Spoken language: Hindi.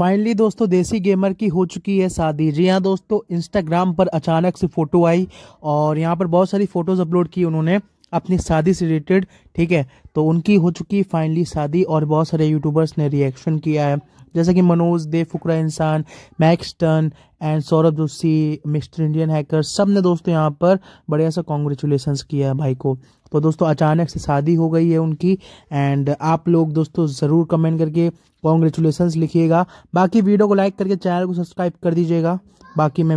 फाइनली दोस्तों देसी गेमर की हो चुकी है शादी जी हाँ दोस्तों इंस्टाग्राम पर अचानक से फ़ोटो आई और यहाँ पर बहुत सारी फ़ोटोज़ अपलोड की उन्होंने अपनी शादी से रिलेटेड ठीक है तो उनकी हो चुकी फाइनली शादी और बहुत सारे यूट्यूबर्स ने रिएक्शन किया है जैसे कि Manoj Dev Fukra Insaan Maxtern and Saurabh Joshi mister Indian hacker सब ने दोस्तों यहाँ पर बढ़िया सा कॉन्ग्रेचुलेसन किया है भाई को तो दोस्तों अचानक से शादी हो गई है उनकी एंड आप लोग दोस्तों ज़रूर कमेंट करके कॉन्ग्रेचुलेसन्स लिखिएगा बाकी वीडियो को लाइक करके चैनल को सब्सक्राइब कर दीजिएगा बाकी मैं